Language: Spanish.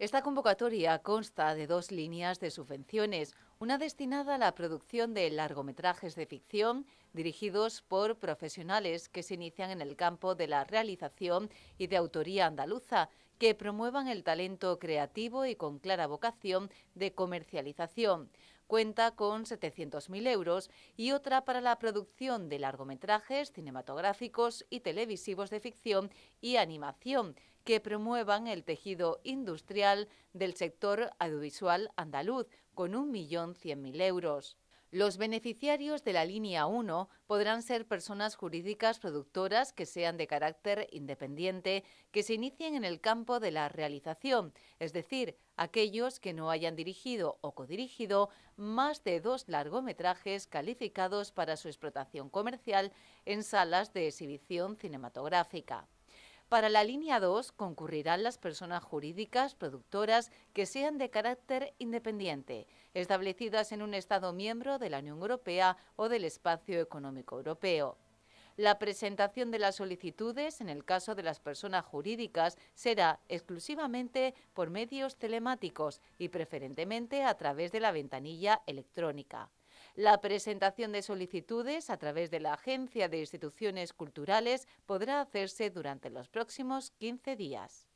Esta convocatoria consta de dos líneas de subvenciones, una destinada a la producción de largometrajes de ficción dirigidos por profesionales que se inician en el campo de la realización y de autoría andaluza, que promuevan el talento creativo y con clara vocación de comercialización cuenta con 700.000 euros y otra para la producción de largometrajes cinematográficos y televisivos de ficción y animación que promuevan el tejido industrial del sector audiovisual andaluz, con 1.100.000 euros. Los beneficiarios de la línea 1 podrán ser personas jurídicas productoras que sean de carácter independiente, que se inicien en el campo de la realización, es decir, aquellos que no hayan dirigido o codirigido más de dos largometrajes calificados para su explotación comercial en salas de exhibición cinematográfica. Para la línea 2 concurrirán las personas jurídicas productoras que sean de carácter independiente, establecidas en un Estado miembro de la Unión Europea o del Espacio Económico Europeo. La presentación de las solicitudes, en el caso de las personas jurídicas, será exclusivamente por medios telemáticos y preferentemente a través de la ventanilla electrónica. La presentación de solicitudes a través de la Agencia de Instituciones Culturales podrá hacerse durante los próximos 15 días.